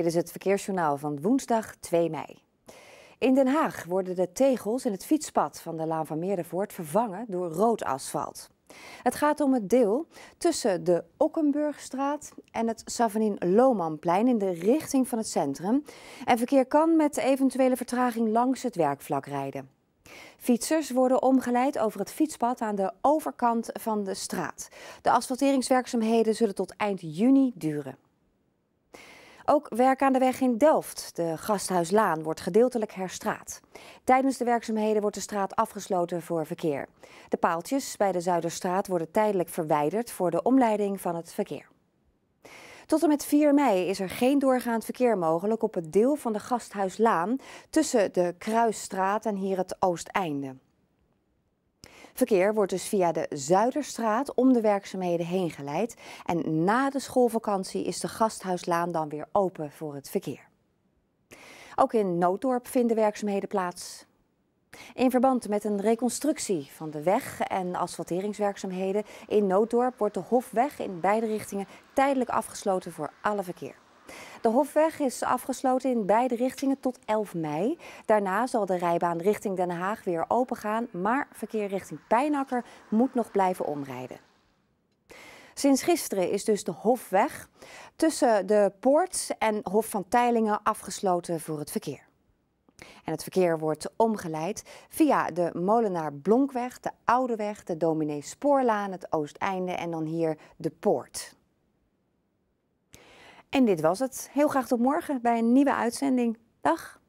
Dit is het verkeersjournaal van woensdag 2 mei. In Den Haag worden de tegels in het fietspad van de Laan van Meerdervoort vervangen door rood asfalt. Het gaat om het deel tussen de Okkenburgstraat en het savonien Lomanplein in de richting van het centrum. En verkeer kan met eventuele vertraging langs het werkvlak rijden. Fietsers worden omgeleid over het fietspad aan de overkant van de straat. De asfalteringswerkzaamheden zullen tot eind juni duren. Ook werk aan de weg in Delft, de Gasthuislaan, wordt gedeeltelijk herstraat. Tijdens de werkzaamheden wordt de straat afgesloten voor verkeer. De paaltjes bij de Zuiderstraat worden tijdelijk verwijderd voor de omleiding van het verkeer. Tot en met 4 mei is er geen doorgaand verkeer mogelijk op het deel van de Gasthuislaan tussen de Kruisstraat en hier het Oosteinde. Verkeer wordt dus via de Zuiderstraat om de werkzaamheden heen geleid. En na de schoolvakantie is de Gasthuislaan dan weer open voor het verkeer. Ook in Nooddorp vinden werkzaamheden plaats. In verband met een reconstructie van de weg en asfalteringswerkzaamheden in Nooddorp wordt de Hofweg in beide richtingen tijdelijk afgesloten voor alle verkeer. De Hofweg is afgesloten in beide richtingen tot 11 mei. Daarna zal de rijbaan richting Den Haag weer opengaan, maar verkeer richting Pijnakker moet nog blijven omrijden. Sinds gisteren is dus de Hofweg tussen de Poort en Hof van Teilingen afgesloten voor het verkeer. En het verkeer wordt omgeleid via de Molenaar Blonkweg, de Oudeweg, de Dominee Spoorlaan, het Oosteinde en dan hier de Poort. En dit was het. Heel graag tot morgen bij een nieuwe uitzending. Dag.